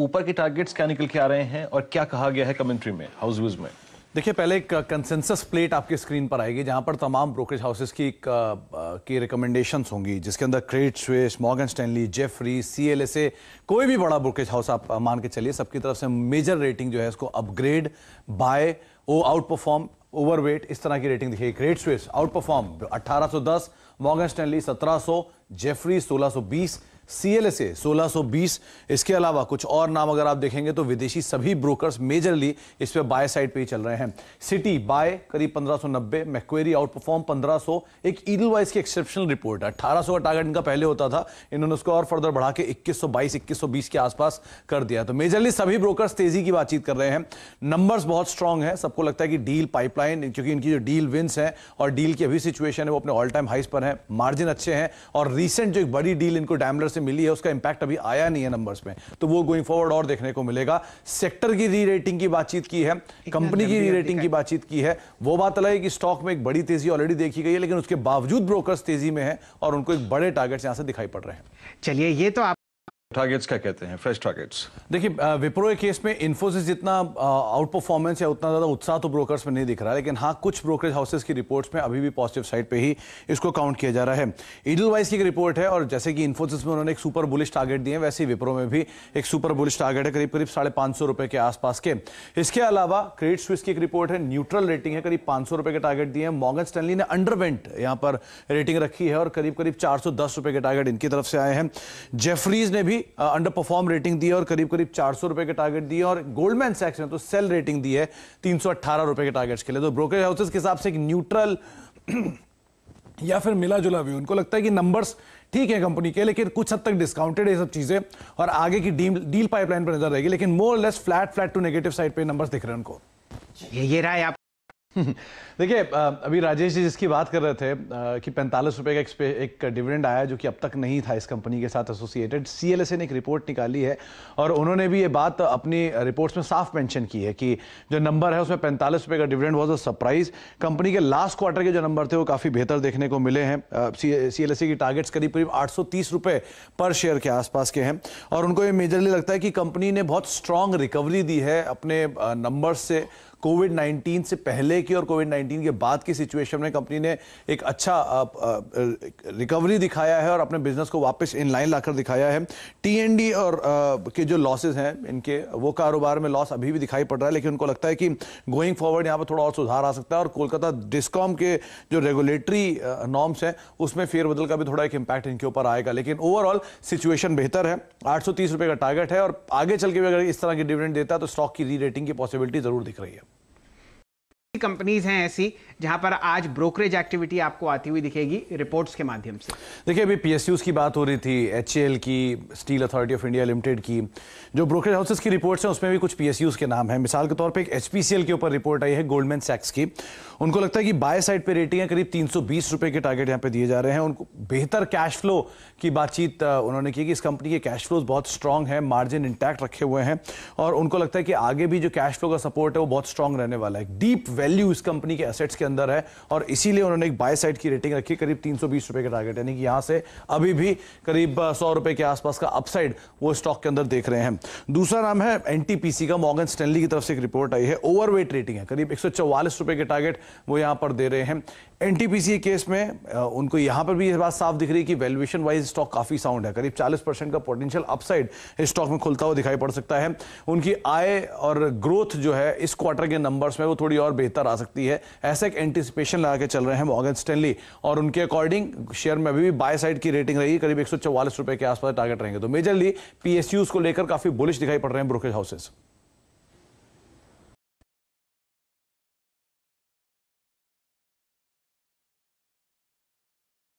ऊपर के टारगेट्स क्या निकल के आ रहे हैं और क्या कहा गया है कमेंट्री में हाउस व्यूज में देखिए पहले एक कंसेंसस प्लेट आपके स्क्रीन पर आएगी जहां पर तमाम ब्रोकरेज हाउसेस की एक, आ, uh, uh, की रिकमेंडेशंस होंगी जिसके अंदर Credit Suisse Morgan Stanley Jefferies C L S A कोई भी बड़ा ब्रोकरेज हाउस आप uh, मान के चलिए सबकी तरफ से मेजर रेटिंग जो है इसको upgrade buy or outperform overweight इस तरह की रेटिंग दिखेगी क्रेडिट स्विस आउट परफॉर्म अट्ठारह सौ दस मॉर्गन स्टैनली सत्रह सौ जेफरी सोलह सौ बीस सी एल एस ए सोलह सौ बीस इसके अलावा कुछ और नाम अगर आप देखेंगे तो विदेशी सभी ब्रोकर्स मेजरली इस पर बाय साइड पे ही चल रहे हैं सिटी बाय करीब पंद्रह सौ नब्बे मैक्वेरी आउट परफॉर्म पंद्रह सौ एक ईडल वाइज की एक्सेप्शनल रिपोर्ट है अठारह सौ का टारगेट इनका पहले होता था इन्होंने उसको और फर्दर बढ़ा के इक्कीस सौ बाईस इक्कीस सौ बीस के आसपास कर दिया तो मेजरली सभी ब्रोकर तेजी की बातचीत कर रहे हैं नंबर्स बहुत स्ट्रांग है सबको लगता है कि डील पाइपलाइन क्योंकि इनकी जो डील विंस है और डील की अभी सिचुएशन है वो अपने ऑल टाइम हाइस पर है मार्जिन अच्छे हैं और रिसेंट जो एक बड़ी डील इनको डैमलर से मिली है उसका इंपैक्ट अभी आया नहीं है नंबर्स में तो वो गोइंग फॉरवर्ड और देखने को मिलेगा सेक्टर की री रेटिंग की बातचीत की है कंपनी की री रेटिंग की बातचीत की है वो बात अलग है कि स्टॉक में एक बड़ी तेजी ऑलरेडी देखी गई है लेकिन उसके बावजूद ब्रोकर तेजी में है और उनको एक बड़े टारगेट यहां से दिखाई पड़ रहे हैं चलिए ये तो आप टारगेट्स क्या कहते हैं फ्रेश टारगेट्स देखिए विप्रो के केस में इन्फोसिस जितना आउट परफॉर्मेंस या उतना ज़्यादा उत्साह तो ब्रोकर्स में नहीं दिख रहा है लेकिन हाँ कुछ ब्रोकरेज हाउसेस की रिपोर्ट्स में अभी भी पॉजिटिव साइड पे ही इसको काउंट किया जा रहा है ईडल वाइज की रिपोर्ट है और जैसे कि इन्फोसिस में उन्होंने एक सुपर बुलिश टारगेट दिए वैसे ही विप्रो में भी एक सुपर बुलिश टारगेट है करीब करीब साढ़े पाँच के आसपास के इसके अलावा क्रेडिट स्विस की एक रिपोर्ट है न्यूट्रल रेटिंग है करीब पाँच के टारगेट दिए हैं मॉगन स्टैनली ने अंडरवेंट यहाँ पर रेटिंग रखी है और करीब करीब चार के टारगेट इनकी तरफ से आए हैं जेफरीज ने भी अंडर परफॉर्म रेटिंग दी है और करीब करीब चार सौ रुपए के टारगेट दिए और गोल्डमैन सैक्स ने तो सेल रेटिंग दी है तीन सौ अट्ठारह रुपए के टारगेट्स के लिए तो ब्रोकरेज हाउसेज के हिसाब से एक न्यूट्रल या फिर मिला जुला व्यू उनको लगता है कि नंबर्स ठीक है कंपनी के लेकिन कुछ हद तक डिस्काउंटेड है सब चीजें और आगे की डील डील पाइपलाइन पर नजर रहेगी लेकिन more less flat flat to negative side पर नंबर दिख रहे हैं उनको ये, ये राय आप देखिए अभी राजेश जी जिसकी बात कर रहे थे कि पैंतालीस रुपए का एक, डिविडेंड आया जो कि अब तक नहीं था इस कंपनी के साथ एसोसिएटेड सीएलएसए ने एक रिपोर्ट निकाली है और उन्होंने भी ये बात अपनी रिपोर्ट्स में साफ मेंशन की है कि जो नंबर है उसमें पैंतालीस रुपए का dividend was a surprise company के लास्ट क्वार्टर के जो नंबर थे वो काफ़ी बेहतर देखने को मिले हैं सी एल की टारगेट्स करीब करीब आठ पर शेयर के आसपास के हैं और उनको ये मेजरली लगता है कि कंपनी ने बहुत स्ट्रांग रिकवरी दी है अपने नंबर से कोविड 19 से पहले की और कोविड 19 के बाद की सिचुएशन में कंपनी ने एक अच्छा रिकवरी दिखाया है और अपने बिजनेस को वापस इन लाइन लाकर दिखाया है टीएनडी और आ, के जो लॉसेज हैं इनके वो कारोबार में लॉस अभी भी दिखाई पड़ रहा है लेकिन उनको लगता है कि गोइंग फॉरवर्ड यहाँ पर थोड़ा और सुधार आ सकता है और कोलकाता डिस्कॉम के जो रेगुलेटरी नॉर्म्स हैं उसमें फेरबदल का भी थोड़ा एक इम्पैक्ट इनके ऊपर आएगा लेकिन ओवरऑल सिचुएशन बेहतर है आठ का टारगेट है और आगे चल के भी अगर इस तरह की डिविडेंड देता है तो स्टॉक की री रेटिंग की पॉसिबिलिटी जरूर दिख रही है कंपनीज हैं ऐसी जहां पर आज ब्रोकरेज एक्टिविटी आपको आती हुई दिखेगी रिपोर्ट्स के माध्यम से देखिए अभी पीएसयूज की बात हो रही थी एच की Steel Authority of India Limited की जो ब्रोकरेज हाउसेस की रिपोर्ट्स हैं उसमें भी कुछ पीएसयूज के नाम हैं मिसाल के तौर पर एक एच के ऊपर रिपोर्ट आई है गोल्डमैन सैक्स की उनको लगता है कि बाय साइड पे रेटिंग है करीब तीन सौ के टारगेट यहाँ पे दिए जा रहे हैं उनको बेहतर कैश फ्लो की बातचीत उन्होंने की कि इस कंपनी के कैश फ्लोज बहुत स्ट्रांग है मार्जिन इंटैक्ट रखे हुए हैं और उनको लगता है कि आगे भी जो कैश फ्लो का सपोर्ट है वो बहुत स्ट्रांग रहने वाला है डीप वेल वैल्यू इस कंपनी के एसेट्स के अंदर है और इसीलिए उन्होंने एक बाय साइड की रेटिंग रखी करीब तीन रुपए का टारगेट यानी कि यहाँ से अभी भी करीब सौ रुपए के आसपास का अपसाइड वो स्टॉक के अंदर देख रहे हैं दूसरा नाम है एनटीपीसी का मॉर्गन स्टैनली की तरफ से एक रिपोर्ट आई है ओवरवेट रेटिंग है करीब एक रुपए के टारगेट वो यहाँ पर दे रहे हैं एनटीपीसी केस में उनको यहाँ पर भी यह बात साफ दिख रही है कि वैल्यूएशन वाइज स्टॉक काफी साउंड है करीब 40 परसेंट का पोटेंशियल अपसाइड इस स्टॉक में खुलता हुआ दिखाई पड़ सकता है उनकी आय और ग्रोथ जो है इस क्वार्टर के नंबर्स में वो थोड़ी और बेहतर बेहतर आ सकती है ऐसे एक एंटिसिपेशन लगा के चल रहे हैं मॉर्गन स्टेनली और उनके अकॉर्डिंग शेयर में अभी भी बाय साइड की रेटिंग रहेगी करीब एक रुपए के आसपास टारगेट रहेंगे तो मेजरली पीएसयूज को लेकर काफी बुलिश दिखाई पड़ रहे हैं ब्रोकेज हाउसेज